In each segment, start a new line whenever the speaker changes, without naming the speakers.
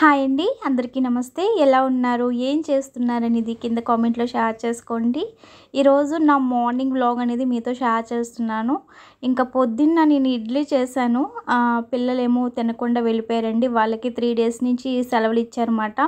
hi అండి అందరికీ నమస్తే ఎలా ఉన్నారు ఏం చేస్తున్నారు అనేది కింద కామెంట్లో షేర్ చేసుకోండి ఈరోజు నా మార్నింగ్ బ్లాగ్ అనేది మీతో షేర్ చేస్తున్నాను ఇంకా పొద్దున్న నేను ఇడ్లీ చేశాను పిల్లలేమో తినకుండా వెళ్ళిపోయారండి వాళ్ళకి త్రీ డేస్ నుంచి సెలవులు ఇచ్చారన్నమాట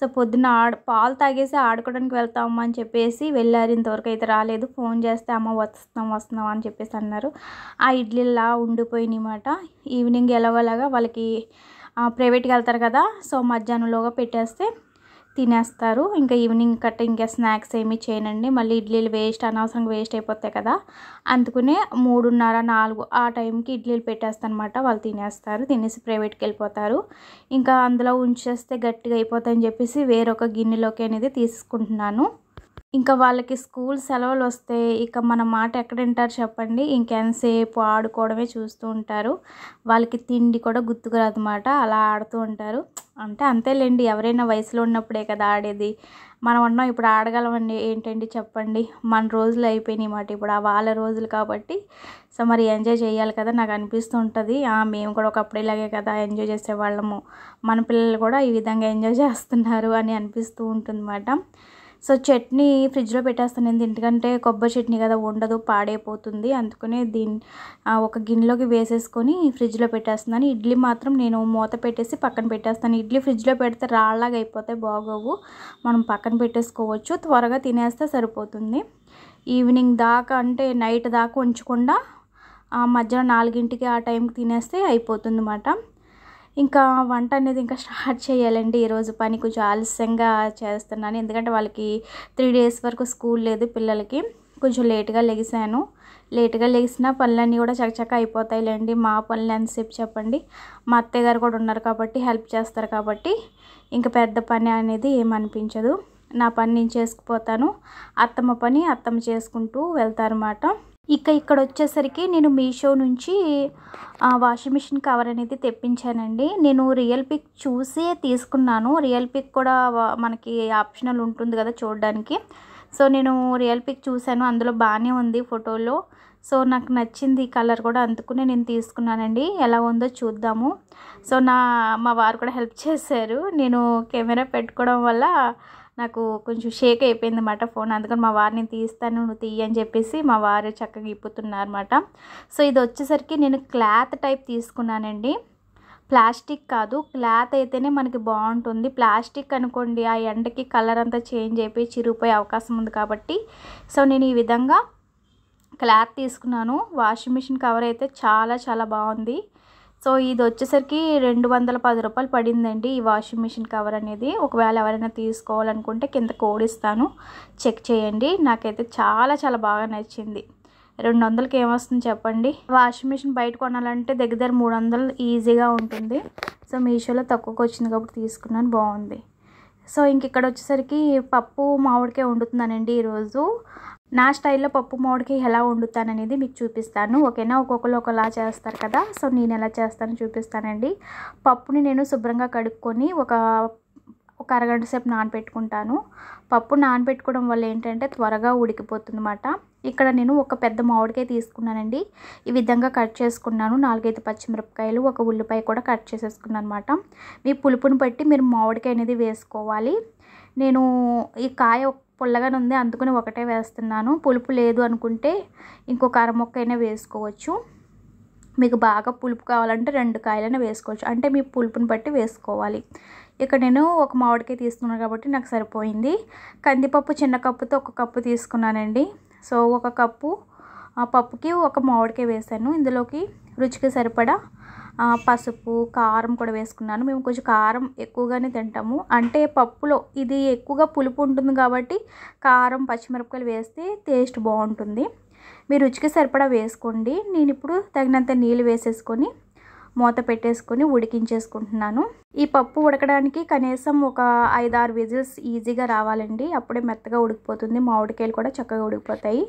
సో పొద్దున్న ఆడ పాలు తాగేసి ఆడుకోవడానికి వెళ్తామా అని చెప్పేసి వెళ్ళారు ఇంతవరకు అయితే రాలేదు ఫోన్ చేస్తే అమ్మ వస్తాం వస్తున్నాం అని చెప్పేసి అన్నారు ఆ ఇడ్లీలా ఉండిపోయినాయి అన్నమాట ఈవినింగ్ ఎలాగోలాగా వాళ్ళకి ప్రైవేట్కి వెళ్తారు కదా సో మధ్యాహ్నంలోగా పెట్టేస్తే తినేస్తారు ఇంకా ఈవినింగ్ కట్ట ఇంకా స్నాక్స్ ఏమీ చేయనండి మళ్ళీ ఇడ్లీలు వేస్ట్ అనవసరంగా వేస్ట్ అయిపోతాయి కదా అందుకునే మూడున్నర నాలుగు ఆ టైంకి ఇడ్లీలు పెట్టేస్తాను అనమాట వాళ్ళు తినేస్తారు తినేసి ప్రైవేట్కి వెళ్ళిపోతారు ఇంకా అందులో ఉంచేస్తే గట్టిగా అయిపోతాయని చెప్పేసి వేరొక గిన్నెలోకి అనేది తీసుకుంటున్నాను ఇంకా వాళ్ళకి స్కూల్ సెలవులు వస్తే ఇక మన మాట ఎక్కడ వింటారు చెప్పండి ఇంకెంతసేపు ఆడుకోవడమే చూస్తూ ఉంటారు వాళ్ళకి తిండి కూడా గుర్తుకురాదు రాదన్నమాట అలా ఆడుతూ ఉంటారు అంటే అంతేలేండి ఎవరైనా వయసులో ఉన్నప్పుడే కదా ఆడేది మనం అన్నాం ఇప్పుడు ఆడగలమండి ఏంటండి చెప్పండి మన రోజులు అయిపోయినాయి మాట ఇప్పుడు ఆ వాళ్ళ రోజులు కాబట్టి సో మరి ఎంజాయ్ చేయాలి కదా నాకు అనిపిస్తూ ఉంటుంది మేము కూడా ఒకప్పుడు ఇలాగే కదా ఎంజాయ్ చేసేవాళ్ళము మన పిల్లలు కూడా ఈ విధంగా ఎంజాయ్ చేస్తున్నారు అని అనిపిస్తూ ఉంటుందన్నమాట సో చట్నీ ఫ్రిడ్జ్లో పెట్టేస్తానండి ఎందుకంటే కొబ్బరి చట్నీ కదా ఉండదు పాడైపోతుంది అందుకనే దీని ఒక గిన్నెలోకి వేసేసుకొని ఫ్రిడ్జ్లో పెట్టేస్తున్నాను ఇడ్లీ మాత్రం నేను మూత పెట్టేసి పక్కన పెట్టేస్తాను ఇడ్లీ ఫ్రిడ్జ్లో పెడితే రాళ్ళగా అయిపోతాయి బాగోవు మనం పక్కన పెట్టేసుకోవచ్చు త్వరగా తినేస్తే సరిపోతుంది ఈవినింగ్ దాకా అంటే నైట్ దాకా ఉంచకుండా మధ్యాహ్నం నాలుగింటికి ఆ టైంకి తినేస్తే అయిపోతుంది అన్నమాట ఇంకా వంట అనేది ఇంకా స్టార్ట్ చేయాలండి ఈరోజు పని కొంచెం ఆలస్యంగా చేస్తున్నాను ఎందుకంటే వాళ్ళకి త్రీ డేస్ వరకు స్కూల్ లేదు పిల్లలకి కొంచెం లేట్గా లెగిసాను లేట్గా లెగిసిన పనులన్నీ కూడా అయిపోతాయి అయిపోతాయిలేండి మా పనులు ఎంతసేపు చెప్పండి మా అత్తయ్యగారు కూడా ఉన్నారు కాబట్టి హెల్ప్ చేస్తారు కాబట్టి ఇంకా పెద్ద పని అనేది ఏమనిపించదు నా పని నేను చేసుకుపోతాను అత్తమ్మ పని అత్తమ్మ చేసుకుంటూ వెళ్తారన్నమాట ఇక ఇక్కడ వచ్చేసరికి నేను మీషో నుంచి వాషింగ్ మిషన్ కవర్ అనేది తెప్పించానండి నేను రియల్ పిక్ చూసే తీసుకున్నాను రియల్ పిక్ కూడా మనకి ఆప్షనల్ ఉంటుంది కదా చూడడానికి సో నేను రియల్ పిక్ చూశాను అందులో బాగానే ఉంది ఫోటోలో సో నాకు నచ్చింది కలర్ కూడా అందుకునే నేను తీసుకున్నానండి ఎలా ఉందో చూద్దాము సో నా మా వారు కూడా హెల్ప్ చేశారు నేను కెమెరా పెట్టుకోవడం వల్ల నాకు కొంచెం షేక్ అయిపోయింది అన్నమాట ఫోన్ అందుకని మా వారిని తీస్తాను నువ్వు తీయ అని చెప్పేసి మా వారు చక్కగా అనమాట సో ఇది వచ్చేసరికి నేను క్లాత్ టైప్ తీసుకున్నానండి ప్లాస్టిక్ కాదు క్లాత్ అయితేనే మనకి బాగుంటుంది ప్లాస్టిక్ అనుకోండి ఆ ఎండకి కలర్ అంతా చేంజ్ అయిపోయి చిరిగిపోయే అవకాశం ఉంది కాబట్టి సో నేను ఈ విధంగా క్లాత్ తీసుకున్నాను వాషింగ్ మిషన్ కవర్ అయితే చాలా చాలా బాగుంది సో ఇది వచ్చేసరికి రెండు వందల పది రూపాయలు పడిందండి ఈ వాషింగ్ మిషన్ కవర్ అనేది ఒకవేళ ఎవరైనా తీసుకోవాలనుకుంటే కింద కోడ్ ఇస్తాను చెక్ చేయండి నాకైతే చాలా చాలా బాగా నచ్చింది రెండు వందలకి ఏమొస్తుంది చెప్పండి వాషింగ్ మిషన్ బయట కొనాలంటే దగ్గర దగ్గర మూడు వందలు ఈజీగా ఉంటుంది సో మీషోలో తక్కువకి వచ్చింది కాబట్టి తీసుకున్నాను బాగుంది సో ఇంక ఇక్కడ వచ్చేసరికి పప్పు మామిడికే వండుతున్నానండి ఈరోజు నా స్టైల్లో పప్పు మోడికి ఎలా వండుతాననేది మీకు చూపిస్తాను ఓకేనా ఒక్కొక్కరు ఒకలా చేస్తారు కదా సో నేను ఎలా చేస్తాను చూపిస్తానండి పప్పుని నేను శుభ్రంగా కడుక్కొని ఒక ఒక అరగంట సేపు నానబెట్టుకుంటాను పప్పు నానబెట్టుకోవడం వల్ల ఏంటంటే త్వరగా ఉడికిపోతుందన్నమాట ఇక్కడ నేను ఒక పెద్ద మామిడికాయ తీసుకున్నానండి ఈ విధంగా కట్ చేసుకున్నాను నాలుగైదు పచ్చిమిరపకాయలు ఒక ఉల్లిపాయ కూడా కట్ చేసేసుకున్నాను అనమాట మీ పులుపుని బట్టి మీరు మామిడికాయ అనేది వేసుకోవాలి నేను ఈ కాయ పుల్లగానే ఉంది అందుకని ఒకటే వేస్తున్నాను పులుపు లేదు అనుకుంటే ఇంకొక అయినా వేసుకోవచ్చు మీకు బాగా పులుపు కావాలంటే రెండు కాయలైనా వేసుకోవచ్చు అంటే మీ పులుపుని బట్టి వేసుకోవాలి ఇక్కడ నేను ఒక మామిడికాయ తీసుకున్నాను కాబట్టి నాకు సరిపోయింది కందిపప్పు చిన్న కప్పుతో ఒక కప్పు తీసుకున్నానండి సో ఒక కప్పు ఆ పప్పుకి ఒక మామిడికాయ వేసాను ఇందులోకి రుచికి సరిపడా పసుపు కారం కూడా వేసుకున్నాను మేము కొంచెం కారం ఎక్కువగానే తింటాము అంటే పప్పులో ఇది ఎక్కువగా పులుపు ఉంటుంది కాబట్టి కారం పచ్చిమిరపకాయలు వేస్తే టేస్ట్ బాగుంటుంది మీరు రుచికి సరిపడా వేసుకోండి నేను ఇప్పుడు తగినంత నీళ్ళు వేసేసుకొని మూత పెట్టేసుకొని ఉడికించేసుకుంటున్నాను ఈ పప్పు ఉడకడానికి కనీసం ఒక ఐదారు విజిల్స్ ఈజీగా రావాలండి అప్పుడే మెత్తగా ఉడికిపోతుంది మామిడికాయలు కూడా చక్కగా ఉడికిపోతాయి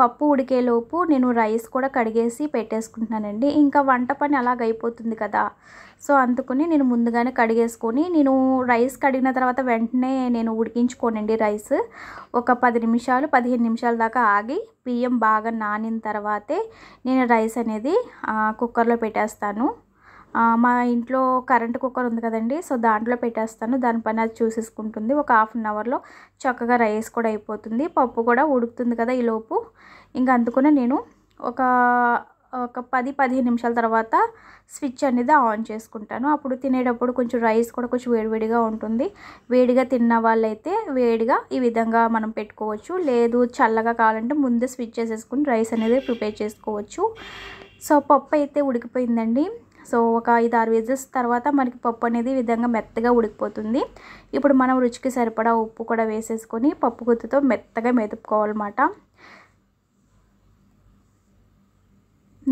పప్పు ఉడికేలోపు నేను రైస్ కూడా కడిగేసి పెట్టేసుకుంటున్నానండి ఇంకా వంట పని అలాగైపోతుంది కదా సో అందుకుని నేను ముందుగానే కడిగేసుకొని నేను రైస్ కడిగిన తర్వాత వెంటనే నేను ఉడికించుకోనండి రైస్ ఒక పది నిమిషాలు పదిహేను నిమిషాల దాకా ఆగి బియ్యం బాగా నానిన తర్వాతే నేను రైస్ అనేది కుక్కర్లో పెట్టేస్తాను మా ఇంట్లో కరెంట్ కుక్కర్ ఉంది కదండి సో దాంట్లో పెట్టేస్తాను దాని పని అది చూసేసుకుంటుంది ఒక హాఫ్ అన్ అవర్లో చక్కగా రైస్ కూడా అయిపోతుంది పప్పు కూడా ఉడుకుతుంది కదా ఈలోపు ఇంకా అందుకునే నేను ఒక ఒక పది పదిహేను నిమిషాల తర్వాత స్విచ్ అనేది ఆన్ చేసుకుంటాను అప్పుడు తినేటప్పుడు కొంచెం రైస్ కూడా కొంచెం వేడివేడిగా ఉంటుంది వేడిగా తిన్న వాళ్ళైతే వేడిగా ఈ విధంగా మనం పెట్టుకోవచ్చు లేదు చల్లగా కావాలంటే ముందే స్విచ్ చేసేసుకుని రైస్ అనేది ప్రిపేర్ చేసుకోవచ్చు సో పప్పు అయితే ఉడికిపోయిందండి సో ఒక ఐదు ఆరు విజిల్స్ తర్వాత మనకి పప్పు అనేది విధంగా మెత్తగా ఉడికిపోతుంది ఇప్పుడు మనం రుచికి సరిపడా ఉప్పు కూడా వేసేసుకొని పప్పు గుత్తుతో మెత్తగా మెదుపుకోవాలన్నమాట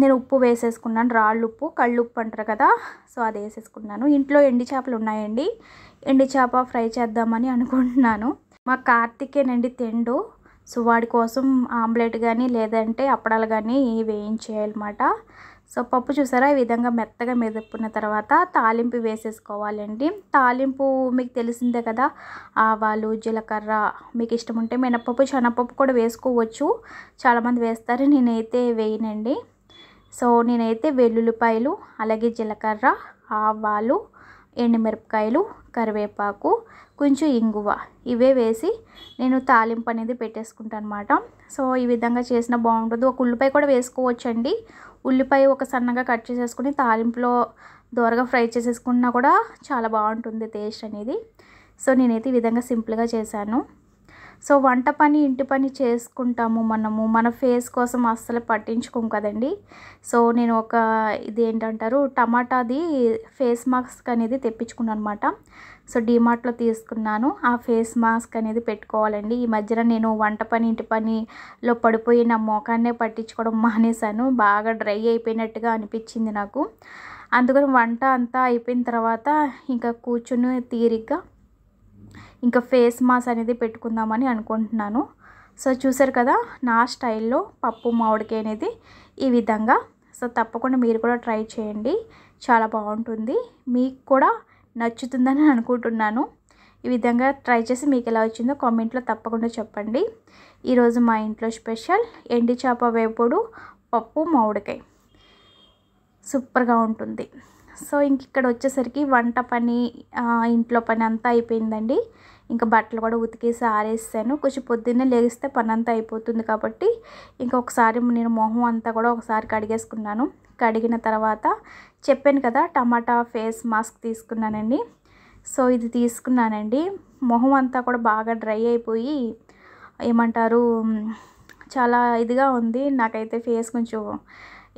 నేను ఉప్పు వేసేసుకున్నాను రాళ్ళు ఉప్పు కళ్ళు ఉప్పు అంటారు కదా సో అది వేసేసుకున్నాను ఇంట్లో ఎండి చేపలు ఉన్నాయండి ఎండి చేప ఫ్రై చేద్దామని అనుకుంటున్నాను మా కార్తికేనండి తిండు సో వాడి కోసం ఆమ్లెట్ కానీ లేదంటే అప్పడాలు కానీ వేయించేయాలన్నమాట సో పప్పు చూసారా ఈ విధంగా మెత్తగా మెదుపుకున్న తర్వాత తాలింపు వేసేసుకోవాలండి తాలింపు మీకు తెలిసిందే కదా ఆవాలు జీలకర్ర మీకు ఇష్టం ఉంటే మినపప్పు శనగపప్పు కూడా వేసుకోవచ్చు చాలామంది వేస్తారు నేనైతే వేయనండి సో నేనైతే వెల్లుల్లిపాయలు అలాగే జీలకర్ర ఆవాలు ఎండుమిరపకాయలు కరివేపాకు కొంచెం ఇంగువ ఇవే వేసి నేను తాలింపు అనేది పెట్టేసుకుంటాను అనమాట సో ఈ విధంగా చేసిన బాగుంటుంది ఒక ఉల్లిపాయ కూడా వేసుకోవచ్చండి ఉల్లిపాయ ఒక సన్నగా కట్ చేసేసుకుని తాలింపులో దోరగా ఫ్రై చేసేసుకున్నా కూడా చాలా బాగుంటుంది టేస్ట్ అనేది సో నేనైతే ఈ విధంగా సింపుల్గా చేశాను సో వంట పని ఇంటి పని చేసుకుంటాము మనము మన ఫేస్ కోసం అస్సలు పట్టించుకోం కదండి సో నేను ఒక ఇది ఏంటంటారు టమాటాది ఫేస్ మాస్క్ అనేది తెప్పించుకున్నాను అనమాట సో డీమార్ట్లో తీసుకున్నాను ఆ ఫేస్ మాస్క్ అనేది పెట్టుకోవాలండి ఈ మధ్యన నేను వంట పని ఇంటి పనిలో పడిపోయి నా పట్టించుకోవడం మానేశాను బాగా డ్రై అయిపోయినట్టుగా అనిపించింది నాకు అందుకని వంట అంతా అయిపోయిన తర్వాత ఇంకా కూర్చుని తీరిగ్గా ఇంకా ఫేస్ మాస్ అనేది పెట్టుకుందామని అనుకుంటున్నాను సో చూసారు కదా నా స్టైల్లో పప్పు మామిడికాయ అనేది ఈ విధంగా సో తప్పకుండా మీరు కూడా ట్రై చేయండి చాలా బాగుంటుంది మీకు కూడా నచ్చుతుందని అనుకుంటున్నాను ఈ విధంగా ట్రై చేసి మీకు ఎలా వచ్చిందో కామెంట్లో తప్పకుండా చెప్పండి ఈరోజు మా ఇంట్లో స్పెషల్ ఎండి చేప వేపుడు పప్పు మామిడికాయ సూపర్గా ఉంటుంది సో ఇంక ఇక్కడ వచ్చేసరికి వంట పని ఇంట్లో పని అంతా అయిపోయిందండి ఇంకా బట్టలు కూడా ఉతికేసి ఆరేసాను కొంచెం పొద్దున్నే లేస్తే పని అంతా అయిపోతుంది కాబట్టి ఇంకా ఒకసారి నేను మొహం అంతా కూడా ఒకసారి కడిగేసుకున్నాను కడిగిన తర్వాత చెప్పాను కదా టమాటా ఫేస్ మాస్క్ తీసుకున్నానండి సో ఇది తీసుకున్నానండి మొహం అంతా కూడా బాగా డ్రై అయిపోయి ఏమంటారు చాలా ఇదిగా ఉంది నాకైతే ఫేస్ కొంచెం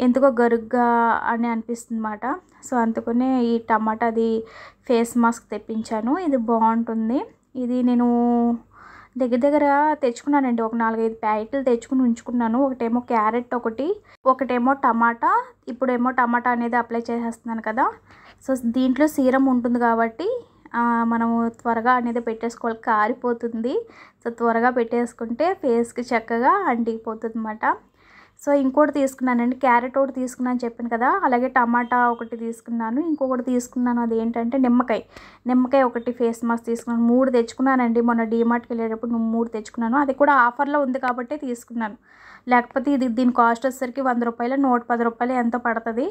ఎందుకో గరుగ్గా అని అనిపిస్తుంది అన్నమాట సో అందుకనే ఈ టమాటాది ఫేస్ మాస్క్ తెప్పించాను ఇది బాగుంటుంది ఇది నేను దగ్గర దగ్గర తెచ్చుకున్నానండి ఒక నాలుగైదు ప్యాకెట్లు తెచ్చుకుని ఉంచుకున్నాను ఒకటేమో క్యారెట్ ఒకటి ఒకటేమో టమాటా ఇప్పుడేమో టమాటా అనేది అప్లై చేసేస్తున్నాను కదా సో దీంట్లో సీరం ఉంటుంది కాబట్టి మనము త్వరగా అనేది పెట్టేసుకోవాలి కారిపోతుంది సో త్వరగా పెట్టేసుకుంటే ఫేస్కి చక్కగా అంటికిపోతుంది అన్నమాట సో ఇంకోటి తీసుకున్నానండి క్యారెట్ ఒకటి తీసుకున్నాను చెప్పాను కదా అలాగే టమాటా ఒకటి తీసుకున్నాను ఇంకొకటి తీసుకున్నాను అది ఏంటంటే నిమ్మకాయ నిమ్మకాయ ఒకటి ఫేస్ మాస్క్ తీసుకున్నాను మూడు తెచ్చుకున్నానండి మొన్న డీమార్ట్కి వెళ్ళేటప్పుడు మూడు తెచ్చుకున్నాను అది కూడా ఆఫర్లో ఉంది కాబట్టి తీసుకున్నాను లేకపోతే ఇది దీని కాస్ట్ వచ్చేసరికి వంద రూపాయలు నూట పది రూపాయలు ఎంతో పడుతుంది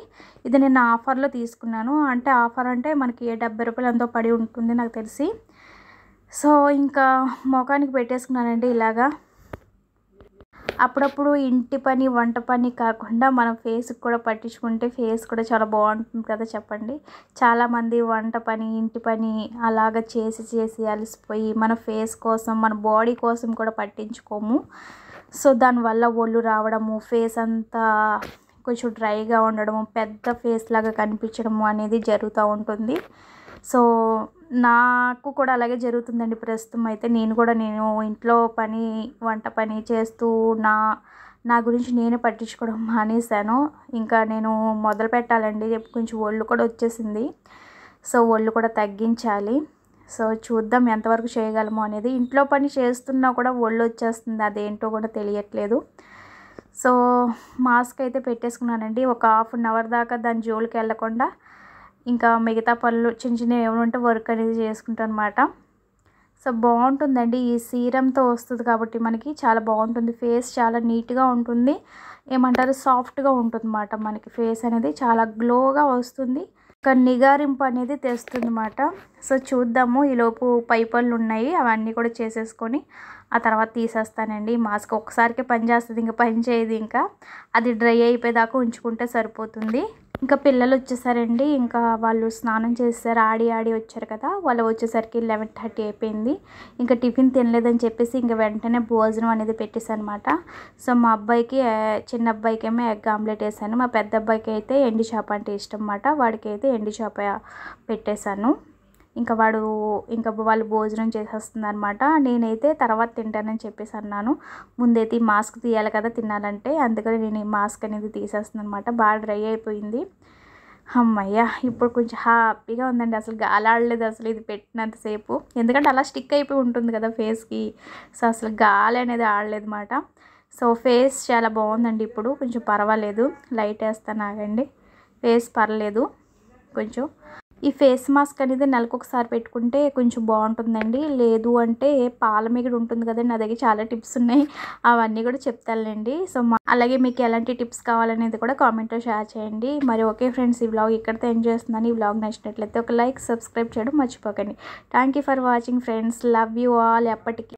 ఇది నేను ఆఫర్లో తీసుకున్నాను అంటే ఆఫర్ అంటే మనకి డెబ్బై రూపాయలు ఎంతో పడి ఉంటుంది నాకు తెలిసి సో ఇంకా మొఖానికి పెట్టేసుకున్నానండి ఇలాగా అప్పుడప్పుడు ఇంటి పని వంట పని కాకుండా మనం ఫేస్కి కూడా పట్టించుకుంటే ఫేస్ కూడా చాలా బాగుంటుంది కదా చెప్పండి చాలామంది వంట పని ఇంటి పని అలాగ చేసి చేసి అలసిపోయి మన ఫేస్ కోసం మన బాడీ కోసం కూడా పట్టించుకోము సో దానివల్ల ఒళ్ళు రావడము ఫేస్ అంతా కొంచెం డ్రైగా ఉండడము పెద్ద ఫేస్ లాగా కనిపించడము అనేది జరుగుతూ ఉంటుంది సో నాకు కూడా అలాగే జరుగుతుందండి ప్రస్తుతం అయితే నేను కూడా నేను ఇంట్లో పని వంట పని చేస్తూ నా నా గురించి నేనే పట్టించుకోవడం మానేశాను ఇంకా నేను మొదలు పెట్టాలండి రేపు కొంచెం ఒళ్ళు కూడా వచ్చేసింది సో ఒళ్ళు కూడా తగ్గించాలి సో చూద్దాం ఎంతవరకు చేయగలము అనేది ఇంట్లో పని చేస్తున్నా కూడా ఒళ్ళు వచ్చేస్తుంది అదేంటో కూడా తెలియట్లేదు సో మాస్క్ అయితే పెట్టేసుకున్నానండి ఒక హాఫ్ అన్ అవర్ దాకా దాని జోలికి వెళ్ళకుండా ఇంకా మిగతా పనులు చిన్న చిన్నవి ఏమైనా ఉంటే వర్క్ అనేది చేసుకుంటాను అనమాట సో బాగుంటుందండి ఈ సీరంతో వస్తుంది కాబట్టి మనకి చాలా బాగుంటుంది ఫేస్ చాలా నీట్గా ఉంటుంది ఏమంటారు సాఫ్ట్గా ఉంటుంది అన్నమాట మనకి ఫేస్ అనేది చాలా గ్లోగా వస్తుంది ఒక నిగారింపు అనేది తెస్తుంది అన్నమాట సో చూద్దాము ఈలోపు పై పళ్ళు ఉన్నాయి అవన్నీ కూడా చేసేసుకొని ఆ తర్వాత తీసేస్తానండి మాస్క్ ఒకసారికే పని చేస్తుంది ఇంకా పని చేయదు ఇంకా అది డ్రై అయిపోయేదాకా ఉంచుకుంటే సరిపోతుంది ఇంకా పిల్లలు వచ్చేసారండి ఇంకా వాళ్ళు స్నానం చేస్తారు ఆడి ఆడి వచ్చారు కదా వాళ్ళు వచ్చేసరికి లెవెన్ థర్టీ అయిపోయింది ఇంకా టిఫిన్ తినలేదని చెప్పేసి ఇంకా వెంటనే భోజనం అనేది పెట్టేశానమాట అనమాట సో మా అబ్బాయికి చిన్న అబ్బాయికి ఏమో ఎగ్ ఆమ్లెట్ వేసాను మా పెద్ద అబ్బాయికి అయితే ఎండి చేప అంటే ఇష్టం అన్నమాట వాడికి అయితే ఎండి చేప పెట్టేశాను ఇంకా వాడు ఇంకా వాళ్ళు భోజనం చేసేస్తుందనమాట నేనైతే తర్వాత తింటానని చెప్పేసి అన్నాను ముందైతే ఈ మాస్క్ తీయాలి కదా తినాలంటే అందుకని నేను ఈ మాస్క్ అనేది తీసేస్తుంది అనమాట బాగా డ్రై అయిపోయింది అమ్మయ్య ఇప్పుడు కొంచెం హ్యాపీగా ఉందండి అసలు గాలాడలేదు అసలు ఇది పెట్టినంతసేపు ఎందుకంటే అలా స్టిక్ అయిపోయి ఉంటుంది కదా ఫేస్కి సో అసలు గాలి అనేది ఆడలేదు అనమాట సో ఫేస్ చాలా బాగుందండి ఇప్పుడు కొంచెం పర్వాలేదు లైట్ వేస్తాను ఆగండి ఫేస్ పర్లేదు కొంచెం ఈ ఫేస్ మాస్క్ అనేది నెలకు ఒకసారి పెట్టుకుంటే కొంచెం బాగుంటుందండి లేదు అంటే పాల మిగిడి ఉంటుంది కదండి నా దగ్గర చాలా టిప్స్ ఉన్నాయి అవన్నీ కూడా చెప్తానులేండి సో అలాగే మీకు ఎలాంటి టిప్స్ కావాలనేది కూడా కామెంట్లో షేర్ చేయండి మరి ఓకే ఫ్రెండ్స్ ఈ బ్లాగ్ ఇక్కడితో ఎంజాయ్ చేస్తున్నాను ఈ బ్లాగ్ నచ్చినట్లయితే ఒక లైక్ సబ్స్క్రైబ్ చేయడం మర్చిపోకండి thank for watching friends love you all ఎప్పటికీ